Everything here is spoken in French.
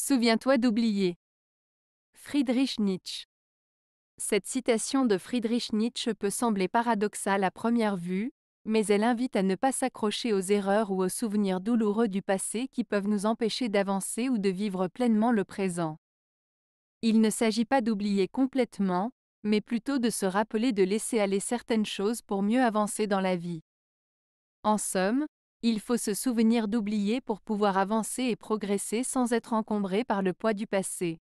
Souviens-toi d'oublier. Friedrich Nietzsche. Cette citation de Friedrich Nietzsche peut sembler paradoxale à première vue, mais elle invite à ne pas s'accrocher aux erreurs ou aux souvenirs douloureux du passé qui peuvent nous empêcher d'avancer ou de vivre pleinement le présent. Il ne s'agit pas d'oublier complètement, mais plutôt de se rappeler de laisser aller certaines choses pour mieux avancer dans la vie. En somme, il faut se souvenir d'oublier pour pouvoir avancer et progresser sans être encombré par le poids du passé.